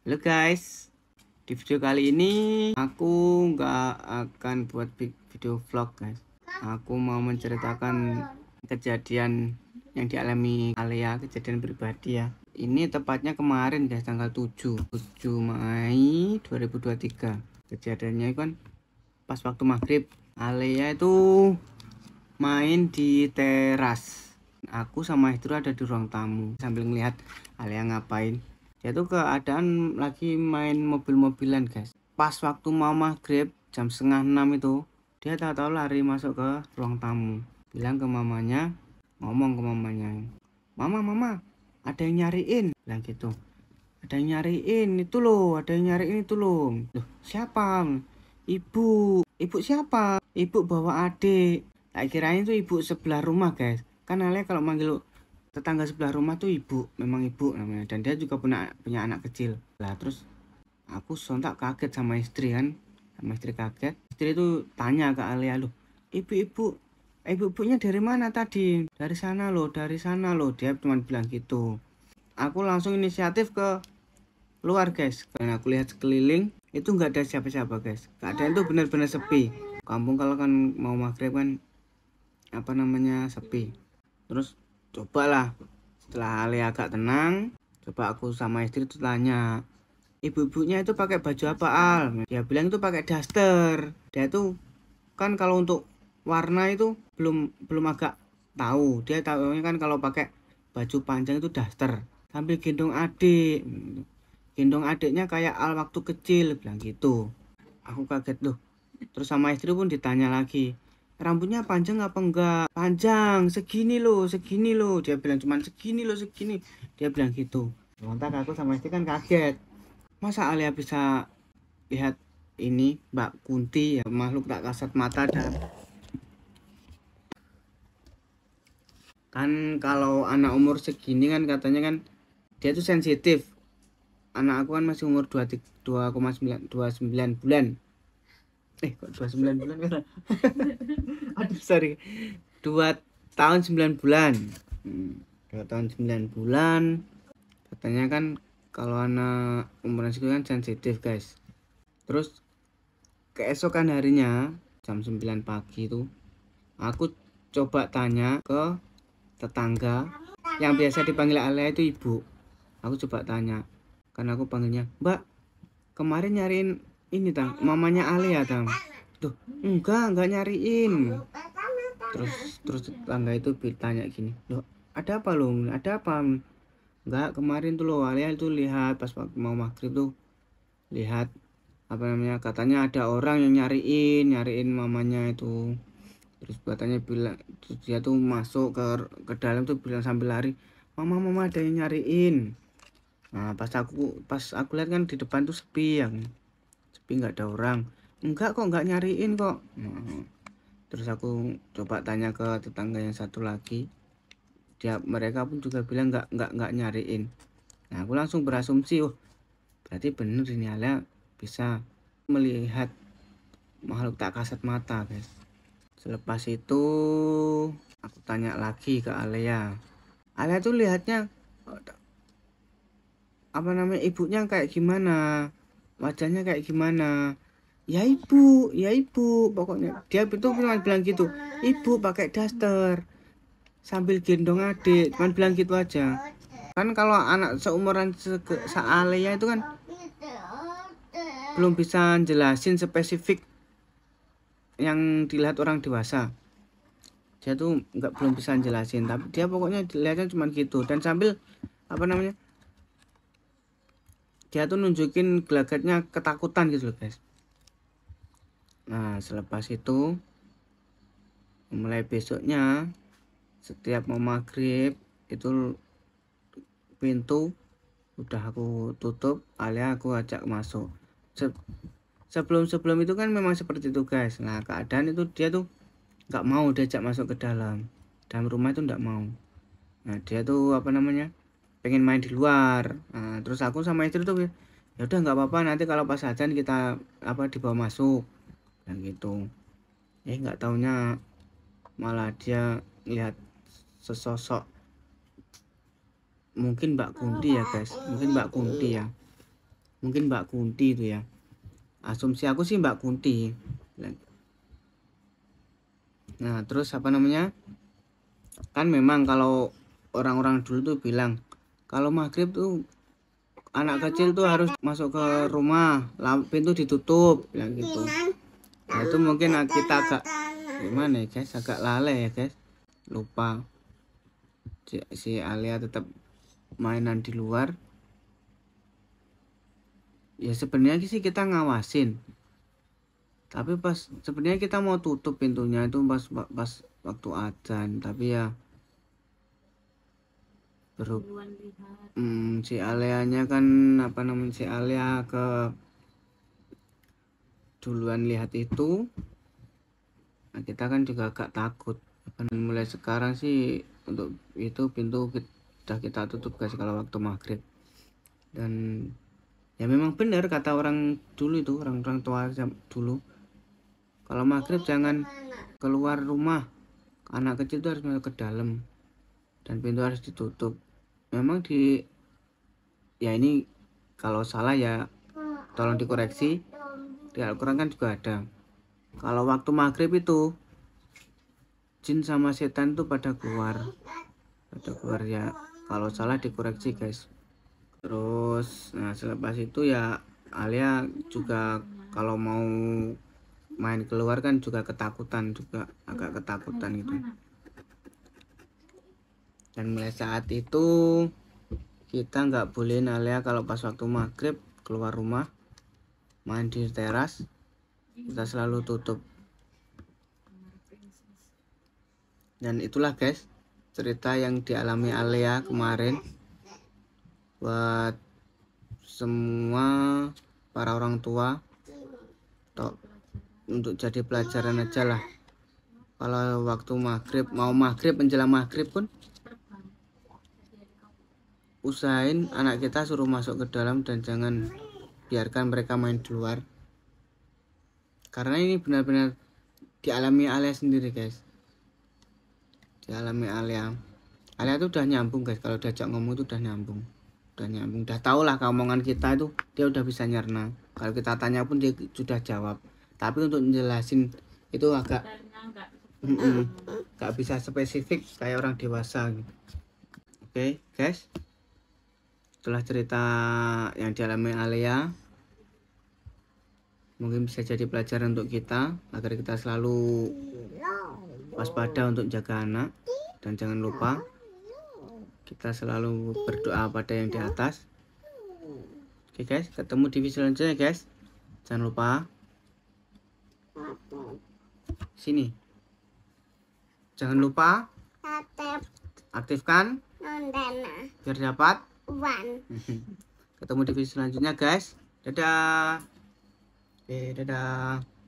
Halo guys, di video kali ini aku nggak akan buat video vlog guys. Aku mau menceritakan kejadian yang dialami Alia, kejadian pribadi ya. Ini tepatnya kemarin ya tanggal 7, 7 Mei 2023. Kejadiannya kan pas waktu maghrib. Alia itu main di teras. Aku sama itu ada di ruang tamu sambil melihat Alia ngapain yaitu keadaan lagi main mobil-mobilan guys pas waktu mama grab jam setengah enam itu dia tak tahu lari masuk ke ruang tamu bilang ke mamanya ngomong ke mamanya mama mama ada yang nyariin bilang gitu ada yang nyariin itu loh ada yang nyariin itu loh loh siapa ibu ibu siapa ibu bawa adik tak kirain itu ibu sebelah rumah guys kan kalau manggil tetangga sebelah rumah tuh ibu memang ibu namanya dan dia juga punya punya anak kecil lah terus aku sontak kaget sama istri kan sama istri kaget istri itu tanya ke Alia loh ibu-ibu eh, ibu-ibunya dari mana tadi dari sana loh dari sana loh dia cuma bilang gitu aku langsung inisiatif ke luar guys karena aku lihat sekeliling itu nggak ada siapa-siapa guys keadaan itu benar-benar sepi kampung kalau kan mau maghrib kan apa namanya sepi terus Coba lah setelah Ale agak tenang coba aku sama istri itu tanya ibu-ibunya itu pakai baju apa Al dia bilang itu pakai daster dia itu kan kalau untuk warna itu belum belum agak tahu dia tahu kan kalau pakai baju panjang itu daster sambil gendong adik gendong adiknya kayak Al waktu kecil bilang gitu aku kaget loh terus sama istri pun ditanya lagi rambutnya panjang apa enggak panjang segini loh segini loh dia bilang cuman segini loh segini dia bilang gitu Lontar aku sama istri kan kaget masa Alia bisa lihat ini Mbak Kunti ya makhluk tak kasat mata dan kan kalau anak umur segini kan katanya kan dia tuh sensitif anak aku kan masih umur 2,9 29 bulan eh kok 29 bulan kan sorry dua tahun sembilan bulan hmm. dua tahun sembilan bulan katanya kan kalau anak umur segitu kan sensitif guys terus keesokan harinya jam sembilan pagi itu aku coba tanya ke tetangga yang biasa dipanggil Alea itu ibu aku coba tanya karena aku panggilnya mbak kemarin nyariin ini tang mamanya Alea tang tuh enggak enggak nyariin terus terus tetangga itu bertanya gini loh ada apa lo ada apa enggak kemarin tuh lo Alia tuh lihat pas mau maghrib tuh lihat apa namanya katanya ada orang yang nyariin nyariin mamanya itu terus katanya bilang terus dia tuh masuk ke ke dalam tuh bilang sambil lari mama mama ada yang nyariin nah pas aku pas aku lihat kan di depan tuh sepi yang sepi nggak ada orang enggak kok nggak nyariin kok nah, terus aku coba tanya ke tetangga yang satu lagi dia mereka pun juga bilang nggak nggak nggak nyariin nah aku langsung berasumsi oh berarti bener ini Alia bisa melihat makhluk tak kasat mata guys selepas itu aku tanya lagi ke Alea Alea tuh lihatnya apa namanya ibunya kayak gimana wajahnya kayak gimana ya ibu ya ibu pokoknya dia itu cuma bilang gitu ibu pakai daster sambil gendong adik cuma bilang gitu aja kan kalau anak seumuran se ya itu kan belum bisa jelasin spesifik yang dilihat orang dewasa dia tuh nggak belum bisa jelasin tapi dia pokoknya dilihatnya cuma gitu dan sambil apa namanya dia tuh nunjukin gelagatnya ketakutan gitu loh guys Nah, selepas itu mulai besoknya setiap mau maghrib itu pintu udah aku tutup alias aku ajak masuk Se sebelum sebelum itu kan memang seperti itu guys nah keadaan itu dia tuh nggak mau diajak masuk ke dalam dalam rumah itu nggak mau nah dia tuh apa namanya pengen main di luar nah, terus aku sama istri tuh ya udah nggak apa-apa nanti kalau pas ajan kita apa dibawa masuk dan gitu eh nggak taunya malah dia lihat sesosok mungkin Mbak Kunti ya guys mungkin Mbak Kunti ya mungkin Mbak Kunti itu ya asumsi aku sih Mbak Kunti nah terus apa namanya kan memang kalau orang-orang dulu tuh bilang kalau maghrib tuh anak kecil tuh harus masuk ke rumah pintu ditutup bilang gitu nah, itu mungkin kita agak gimana ya guys agak lalai ya guys lupa si, si Alia tetap mainan di luar ya sebenarnya sih kita ngawasin tapi pas sebenarnya kita mau tutup pintunya itu pas pas waktu adzan tapi ya Berhubung hmm, si nya kan apa namanya si Alia ke duluan lihat itu nah kita kan juga agak takut dan mulai sekarang sih untuk itu pintu sudah kita tutup guys kalau waktu maghrib dan ya memang benar kata orang dulu itu orang-orang tua dulu kalau maghrib jangan keluar rumah anak kecil itu harus masuk ke dalam dan pintu harus ditutup memang di ya ini kalau salah ya tolong dikoreksi di Al-Quran kan juga ada kalau waktu maghrib itu jin sama setan itu pada keluar pada keluar ya kalau salah dikoreksi guys terus nah selepas itu ya Alia juga kalau mau main keluar kan juga ketakutan juga agak ketakutan gitu dan mulai saat itu kita nggak boleh Alia kalau pas waktu maghrib keluar rumah mandi di teras kita selalu tutup dan itulah guys cerita yang dialami Alea kemarin buat semua para orang tua tok untuk jadi pelajaran aja lah kalau waktu maghrib mau maghrib menjelang maghrib pun usahain anak kita suruh masuk ke dalam dan jangan biarkan mereka main di luar karena ini benar-benar dialami Alia sendiri guys dialami Alia Alia tuh udah nyambung guys kalau diajak ngomong tuh udah nyambung udah nyambung udah tau lah omongan kita itu dia udah bisa nyerna kalau kita tanya pun dia sudah jawab tapi untuk menjelasin itu agak nggak bisa spesifik kayak orang dewasa gitu oke okay, guys setelah cerita yang dialami Alia mungkin bisa jadi pelajaran untuk kita agar kita selalu waspada untuk jaga anak dan jangan lupa kita selalu berdoa pada yang di atas oke guys ketemu di video selanjutnya guys jangan lupa sini jangan lupa aktifkan biar dapat one. Ketemu di video selanjutnya guys. Dadah. Oke, dadah.